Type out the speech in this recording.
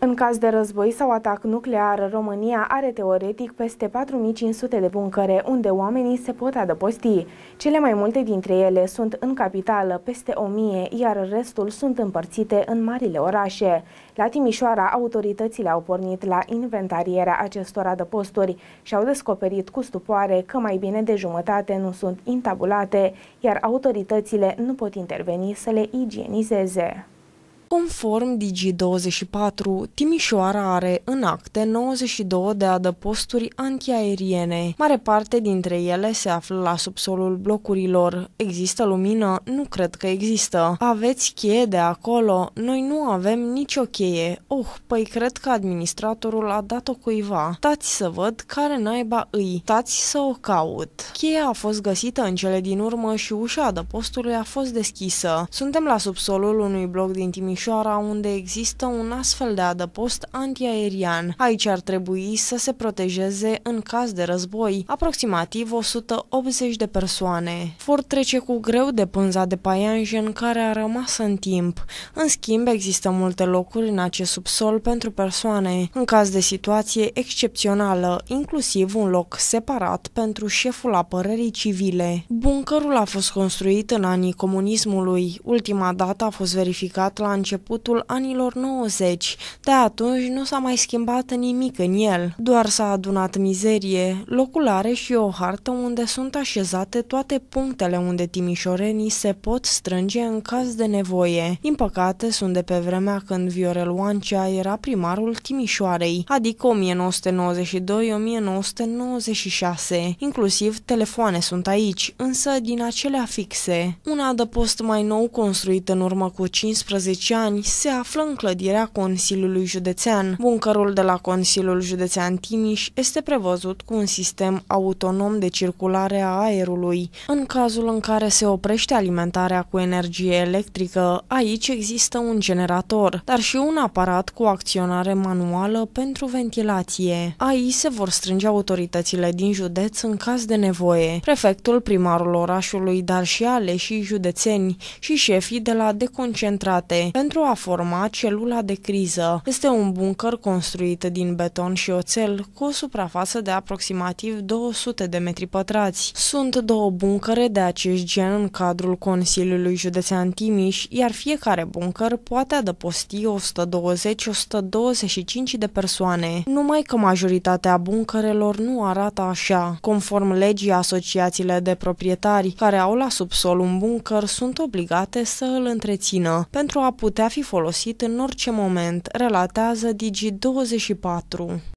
În caz de război sau atac nuclear, România are teoretic peste 4500 de buncăre unde oamenii se pot adăposti. Cele mai multe dintre ele sunt în capitală, peste 1000, iar restul sunt împărțite în marile orașe. La Timișoara, autoritățile au pornit la inventarierea acestor adăposturi și au descoperit cu stupoare că mai bine de jumătate nu sunt intabulate, iar autoritățile nu pot interveni să le igienizeze. Conform Digi24, Timișoara are în acte 92 de adăposturi antiaeriene. Mare parte dintre ele se află la subsolul blocurilor. Există lumină? Nu cred că există. Aveți cheie de acolo? Noi nu avem nicio cheie. Oh, păi cred că administratorul a dat-o cuiva. Tați să văd care naiba îi. Tați să o caut. Cheia a fost găsită în cele din urmă și ușa adăpostului a fost deschisă. Suntem la subsolul unui bloc din Timișoara Timișoara, unde există un astfel de adăpost antiaerian. Aici ar trebui să se protejeze în caz de război aproximativ 180 de persoane. Ford trece cu greu de pânza de paianjen care a rămas în timp. În schimb, există multe locuri în acest subsol pentru persoane, în caz de situație excepțională, inclusiv un loc separat pentru șeful apărării civile. Bunkerul a fost construit în anii comunismului. Ultima dată a fost verificat la început începutul anilor 90. De atunci nu s-a mai schimbat nimic în el, doar s-a adunat mizerie, locul are și o hartă unde sunt așezate toate punctele unde timișorenii se pot strânge în caz de nevoie. Din păcate, sunt de pe vremea când Viorel Oancea era primarul Timișoarei, adică 1992-1996. Inclusiv telefoane sunt aici, însă din acele afixe. Un adăpost mai nou construit în urmă cu 15 ani ani se află în clădirea Consiliului Județean. Buncărul de la Consiliul Județean Timiș este prevăzut cu un sistem autonom de circulare a aerului. În cazul în care se oprește alimentarea cu energie electrică, aici există un generator, dar și un aparat cu acționare manuală pentru ventilație. Aici se vor strânge autoritățile din județ în caz de nevoie, prefectul, primarul orașului, dar și aleșii județeni și șefii de la deconcentrate. Pentru pentru a forma celula de criză. Este un bunker construit din beton și oțel, cu o suprafață de aproximativ 200 de metri pătrați. Sunt două buncăre de acest gen în cadrul Consiliului Județean Timiș, iar fiecare buncăr poate adăposti 120-125 de persoane. Numai că majoritatea buncărelor nu arată așa. Conform legii, asociațiile de proprietari care au la subsol un buncăr sunt obligate să îl întrețină pentru a putea putea fi folosit în orice moment, relatează Digi24.